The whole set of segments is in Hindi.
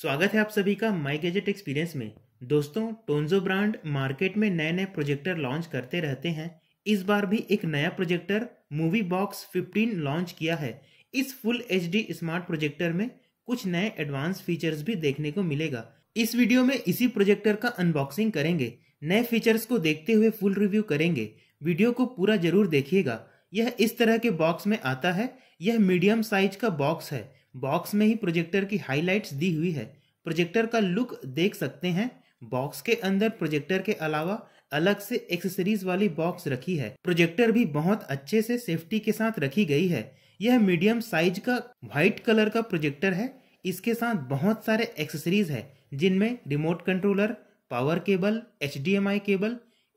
स्वागत है आप सभी का माई गैजेट एक्सपीरियंस में दोस्तों टोन्जो ब्रांड मार्केट में नए नए प्रोजेक्टर लॉन्च करते रहते हैं इस बार भी एक नया प्रोजेक्टर मूवी बॉक्स 15 लॉन्च किया है इस फुल एच स्मार्ट प्रोजेक्टर में कुछ नए एडवांस फीचर्स भी देखने को मिलेगा इस वीडियो में इसी प्रोजेक्टर का अनबॉक्सिंग करेंगे नए फीचर्स को देखते हुए फुल रिव्यू करेंगे वीडियो को पूरा जरूर देखिएगा यह इस तरह के बॉक्स में आता है यह मीडियम साइज का बॉक्स है बॉक्स में ही प्रोजेक्टर की हाइलाइट्स दी हुई है प्रोजेक्टर का लुक देख सकते हैं बॉक्स के अंदर प्रोजेक्टर के अलावा अलग से एक्सेसरीज वाली बॉक्स रखी है प्रोजेक्टर भी बहुत अच्छे से सेफ्टी के साथ रखी गई है यह मीडियम साइज का व्हाइट कलर का प्रोजेक्टर है इसके साथ बहुत सारे एक्सेसरीज है जिनमें remote controller power cable H cable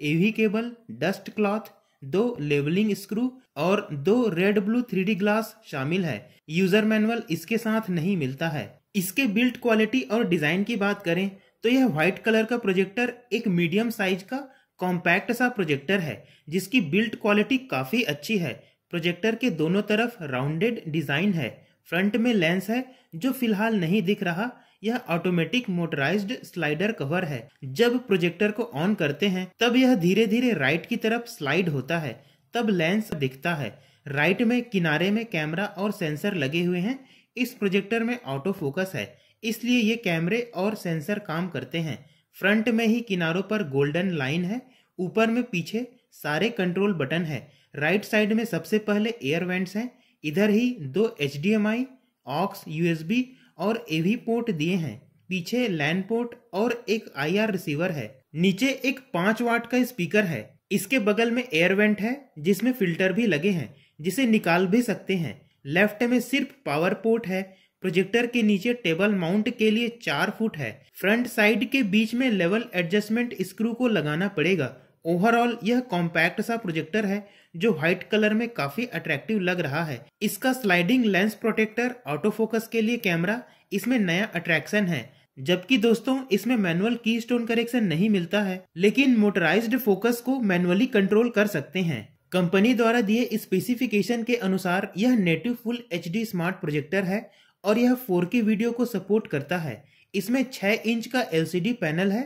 AV cable dust cloth दो लेबलिंग स्क्रू और दो रेड ब्लू थ्री ग्लास शामिल है यूजर मैनुअल इसके साथ नहीं मिलता है इसके बिल्ट क्वालिटी और डिजाइन की बात करें तो यह व्हाइट कलर का प्रोजेक्टर एक मीडियम साइज का कॉम्पैक्ट सा प्रोजेक्टर है जिसकी बिल्ट क्वालिटी काफी अच्छी है प्रोजेक्टर के दोनों तरफ राउंडेड डिजाइन है फ्रंट में लेंस है जो फिलहाल नहीं दिख रहा यह ऑटोमेटिक मोटराइज्ड स्लाइडर कवर है जब प्रोजेक्टर को ऑन करते हैं तब यह धीरे धीरे राइट की तरफ स्लाइड होता है तब लेंस दिखता है राइट में किनारे में कैमरा और सेंसर लगे हुए हैं इस प्रोजेक्टर में ऑटो फोकस है इसलिए ये कैमरे और सेंसर काम करते हैं फ्रंट में ही किनारों पर गोल्डन लाइन है ऊपर में पीछे सारे कंट्रोल बटन है राइट साइड में सबसे पहले एयर वेंट्स हैं इधर ही दो H D M I aux USB और एवी पोर्ट दिए हैं पीछे लैंड पोर्ट और एक आईआर रिसीवर है नीचे एक पांच वाट का स्पीकर है इसके बगल में एयर वेंट है जिसमें फिल्टर भी लगे हैं जिसे निकाल भी सकते हैं लेफ्ट में सिर्फ पावर पोर्ट है प्रोजेक्टर के नीचे टेबल माउंट के लिए चार फुट है फ्रंट साइड के बीच में लेवल एडजस्टमेंट स्क्रू को लगाना पड़ेगा ओवरऑल यह कॉम्पैक्ट सा प्रोजेक्टर है जो व्हाइट कलर में काफी अट्रैक्टिव लग रहा है इसका sliding lens protector auto focus के लिए कैमरा इसमें नया अट्रैक्शन है जबकि दोस्तों इसमें मैनुअल की स्टोन करेक्शन नहीं मिलता है लेकिन मोटराइज्ड फोकस को मैनुअली कंट्रोल कर सकते हैं कंपनी द्वारा दिए स्पेसिफिकेशन के अनुसार यह native full H smart projector है और यह 4K वीडियो को सपोर्ट करता है इसमें छह इंच का एल पैनल है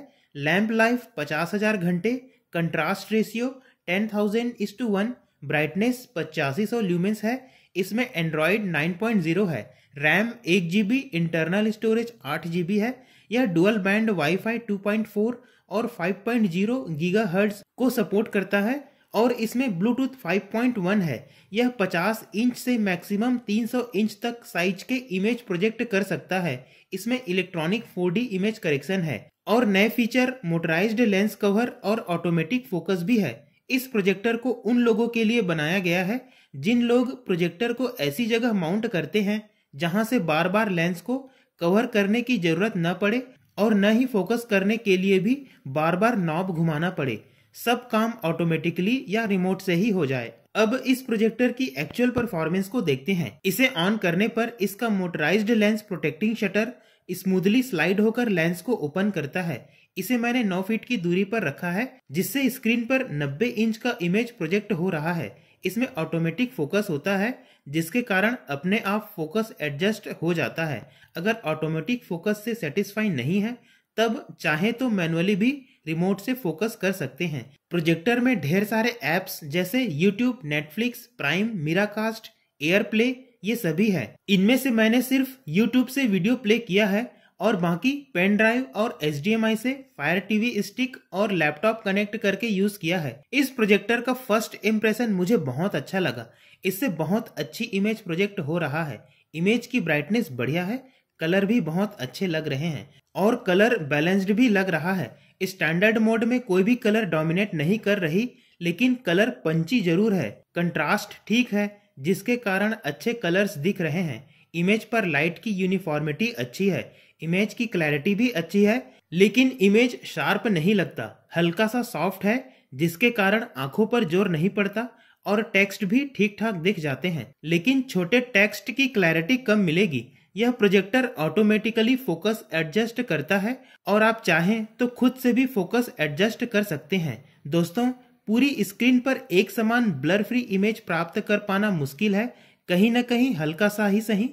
लैम्प लाइफ पचास घंटे contrast ratio ten thousand is to one brightness पचासी सौ ल्यूमेंस है इसमें एंड्रॉयड 9.0 है रैम एक जी इंटरनल स्टोरेज आठ जी है यह डुअल बैंड वाईफाई 2.4 और 5.0 गीगाहर्ट्ज को सपोर्ट करता है और इसमें ब्लूटूथ 5.1 है यह 50 इंच से मैक्सिमम 300 इंच तक साइज के इमेज प्रोजेक्ट कर सकता है इसमें इलेक्ट्रॉनिक 4D इमेज करेक्शन है और नए फीचर मोटराइज्ड लेंस कवर और ऑटोमेटिक फोकस भी है इस प्रोजेक्टर को उन लोगों के लिए बनाया गया है जिन लोग प्रोजेक्टर को ऐसी जगह माउंट करते हैं जहां से बार बार लेंस को कवर करने की जरूरत न पड़े और न ही फोकस करने के लिए भी बार बार नॉब घुमाना पड़े सब काम ऑटोमेटिकली या रिमोट से ही हो जाए अब इस प्रोजेक्टर की एक्चुअल परफॉर्मेंस को देखते हैं इसे ऑन करने पर इसका motorized lens protecting shutter smoothly slide होकर लेंस को ओपन करता है इसे मैंने 9 फीट की दूरी पर रखा है जिससे स्क्रीन पर 90 इंच का इमेज प्रोजेक्ट हो रहा है इसमें ऑटोमेटिक फोकस होता है जिसके कारण अपने आप फोकस एडजस्ट हो जाता है अगर ऑटोमेटिक फोकस से सेटिस्फाई नहीं है तब चाहे तो मैनुअली भी रिमोट से फोकस कर सकते हैं प्रोजेक्टर में ढेर सारे एप्स जैसे YouTube Netflix Prime Miracast AirPlay ये सभी है इनमें से मैंने सिर्फ यूट्यूब से वीडियो प्ले किया है और बाकी पेन ड्राइव और एच से फायर टीवी स्टिक और लैपटॉप कनेक्ट करके यूज किया है इस प्रोजेक्टर का फर्स्ट इम्प्रेशन मुझे बहुत अच्छा लगा इससे बहुत अच्छी इमेज प्रोजेक्ट हो रहा है इमेज की ब्राइटनेस बढ़िया है कलर भी बहुत अच्छे लग रहे हैं और कलर बैलेंस्ड भी लग रहा है स्टैंडर्ड मोड में कोई भी कलर डोमिनेट नहीं कर रही लेकिन कलर पंची जरूर है कंट्रास्ट ठीक है जिसके कारण अच्छे कलर्स दिख रहे हैं इमेज पर लाइट की यूनिफॉर्मिटी अच्छी है इमेज की क्लैरिटी भी अच्छी है लेकिन इमेज शार्प नहीं लगता हल्का सा सॉफ्ट है जिसके कारण आंखों पर जोर नहीं पड़ता और टेक्स्ट भी ठीक ठाक दिख जाते हैं लेकिन छोटे टेक्स्ट की क्लैरिटी कम मिलेगी यह प्रोजेक्टर ऑटोमेटिकली फोकस एडजस्ट करता है और आप चाहें तो खुद से भी फोकस एडजस्ट कर सकते हैं दोस्तों पूरी स्क्रीन पर एक समान ब्लर फ्री इमेज प्राप्त कर पाना मुश्किल है कहीं ना कहीं हल्का सा ही सही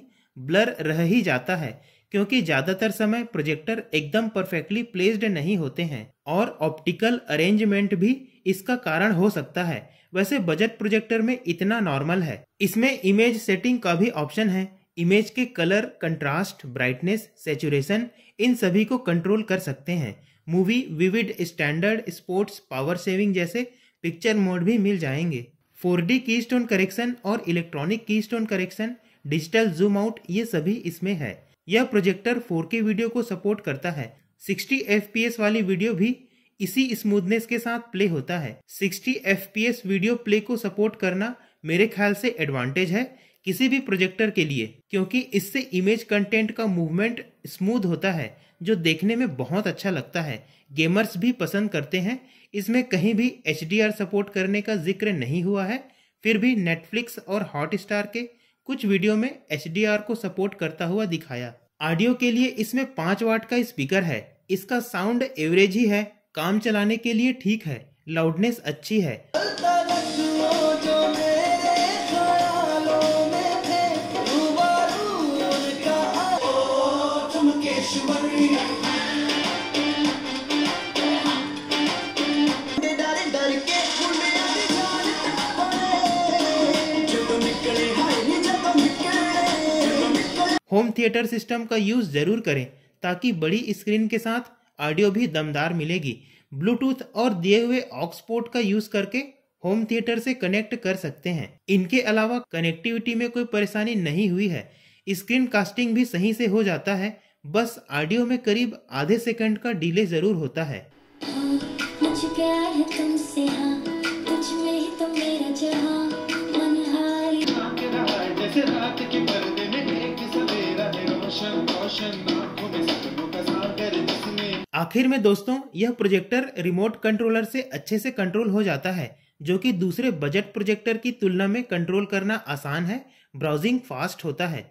ब्लर रह ही जाता है क्योंकि ज़्यादातर समय प्रोजेक्टर एकदम परफेक्टली प्लेस्ड नहीं होते हैं और ऑप्टिकल अरेंजमेंट भी इसका कारण हो सकता है वैसे बजट प्रोजेक्टर में इतना नॉर्मल है इसमें इमेज सेटिंग का भी ऑप्शन है इमेज के कलर कंट्रास्ट ब्राइटनेस सेचुरेशन इन सभी को कंट्रोल कर सकते हैं movie vivid standard sports power saving जैसे पिक्चर मोड भी मिल जाएंगे 4D की स्टोन करेक्शन और electronic keystone correction digital zoom out ये सभी इसमें है यह प्रोजेक्टर 4K वीडियो को सपोर्ट करता है 60 fps वाली वीडियो भी इसी स्मूथनेस के साथ प्ले होता है 60 एफ वीडियो प्ले को सपोर्ट करना मेरे ख्याल से एडवांटेज है किसी भी प्रोजेक्टर के लिए क्योंकि इससे इमेज कंटेंट का मूवमेंट स्मूथ होता है जो देखने में बहुत अच्छा लगता है गेमर्स भी पसंद करते हैं इसमें कहीं भी एच सपोर्ट करने का जिक्र नहीं हुआ है फिर भी नेटफ्लिक्स और हॉटस्टार के कुछ वीडियो में एच को सपोर्ट करता हुआ दिखाया ऑडियो के लिए इसमें पांच वाट का स्पीकर है इसका साउंड एवरेज ही है काम चलाने के लिए ठीक है लाउडनेस अच्छी है होम थिएटर सिस्टम का यूज़ ज़रूर करें ताकि बड़ी स्क्रीन के साथ ऑडियो भी दमदार मिलेगी ब्लूटूथ और दिए हुए ऑक्सपोर्ट का यूज करके होम थिएटर से कनेक्ट कर सकते हैं इनके अलावा कनेक्टिविटी में कोई परेशानी नहीं हुई है स्क्रीन कास्टिंग भी सही से हो जाता है बस ऑडियो में करीब आधे सेकंड का डिले जरूर होता है हाँ, आखिर में दोस्तों यह प्रोजेक्टर रिमोट कंट्रोलर से अच्छे से कंट्रोल हो जाता है जो कि दूसरे बजट प्रोजेक्टर की तुलना में कंट्रोल करना आसान है ब्राउजिंग फास्ट होता है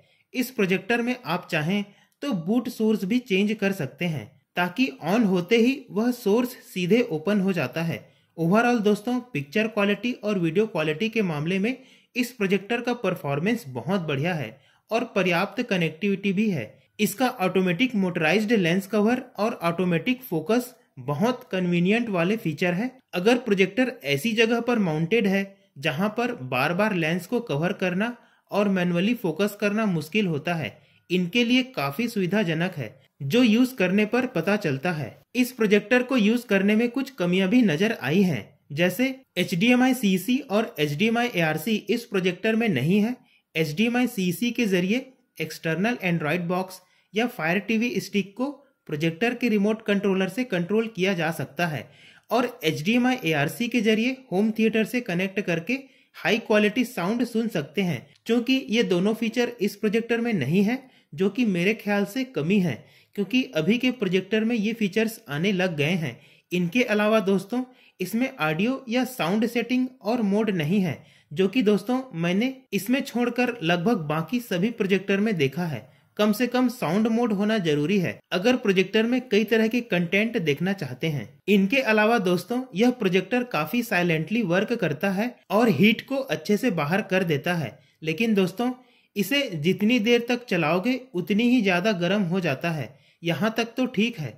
इस प्रोजेक्टर में आप चाहें तो बूट सोर्स भी चेंज कर सकते हैं ताकि ऑन होते ही वह सोर्स सीधे ओपन हो जाता है ओवरऑल दोस्तों पिक्चर क्वालिटी और वीडियो क्वालिटी के मामले में इस प्रोजेक्टर का परफॉर्मेंस बहुत बढ़िया है और पर्याप्त कनेक्टिविटी भी है इसका ऑटोमेटिक मोटराइज्ड लेंस कवर और ऑटोमेटिक फोकस बहुत कन्वीनियंट वाले फीचर है अगर प्रोजेक्टर ऐसी जगह पर माउंटेड है जहां पर बार बार लेंस को कवर करना और मैनुअली फोकस करना मुश्किल होता है इनके लिए काफी सुविधाजनक है जो यूज करने पर पता चलता है इस प्रोजेक्टर को यूज करने में कुछ कमियां भी नजर आई हैं जैसे एच डी और एच डी इस प्रोजेक्टर में नहीं है एच डी के जरिए एक्सटर्नल एंड्रॉयड बॉक्स या फायर टीवी स्टिक को प्रोजेक्टर के रिमोट कंट्रोलर से कंट्रोल किया जा सकता है और एच डी एम आई के जरिए होम थिएटर से कनेक्ट करके हाई क्वालिटी साउंड सुन सकते हैं क्योंकि ये दोनों फीचर इस प्रोजेक्टर में नहीं है जो कि मेरे ख्याल से कमी है क्योंकि अभी के प्रोजेक्टर में ये फीचर्स आने लग गए हैं इनके अलावा दोस्तों इसमें ऑडियो या साउंड सेटिंग और मोड नहीं है जो कि दोस्तों मैंने इसमें छोड़कर लगभग बाकी सभी प्रोजेक्टर में देखा है कम से कम साउंड मोड होना जरूरी है अगर प्रोजेक्टर में कई तरह के कंटेंट देखना चाहते हैं इनके अलावा दोस्तों यह प्रोजेक्टर काफी साइलेंटली वर्क करता है और हीट को अच्छे से बाहर कर देता है लेकिन दोस्तों इसे जितनी देर तक चलाओगे उतनी ही ज़्यादा गर्म हो जाता है यहाँ तक तो ठीक है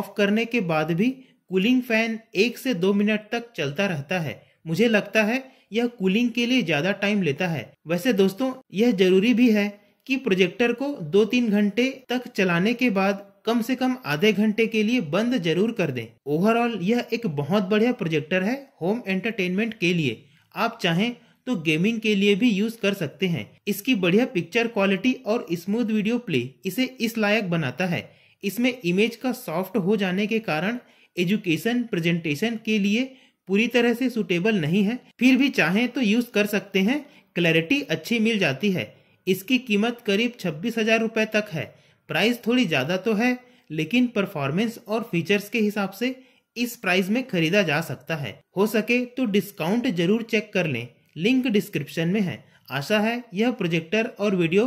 ऑफ करने के बाद भी कूलिंग फैन एक से दो मिनट तक चलता रहता है मुझे लगता है यह कूलिंग के लिए ज़्यादा टाइम लेता है वैसे दोस्तों यह जरूरी भी है कि प्रोजेक्टर को दो तीन घंटे तक चलाने के बाद कम से कम आधे घंटे के लिए बंद जरूर कर दें ओवरऑल यह एक बहुत बढ़िया प्रोजेक्टर है होम एंटरटेनमेंट के लिए आप चाहें तो गेमिंग के लिए भी यूज कर सकते हैं इसकी बढ़िया पिक्चर क्वालिटी और स्मूथ वीडियो प्ले इसे इस लायक बनाता है इसमें इमेज का सॉफ्ट हो जाने के कारण एजुकेशन प्रेजेंटेशन के लिए पूरी तरह से सुटेबल नहीं है फिर भी चाहें तो यूज कर सकते हैं क्लैरिटी अच्छी मिल जाती है इसकी कीमत करीब छब्बीस हजार रूपए तक है प्राइस थोड़ी ज़्यादा तो है लेकिन परफॉर्मेंस और फीचर्स के हिसाब से इस प्राइस में खरीदा जा सकता है हो सके तो डिस्काउंट जरूर चेक कर लें लिंक डिस्क्रिप्शन में है आशा है यह प्रोजेक्टर और वीडियो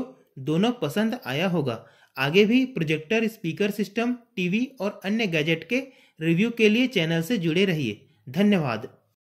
दोनों पसंद आया होगा आगे भी प्रोजेक्टर स्पीकर सिस्टम टीवी और अन्य गैजेट के रिव्यू के लिए चैनल से जुड़े रहिए धन्यवाद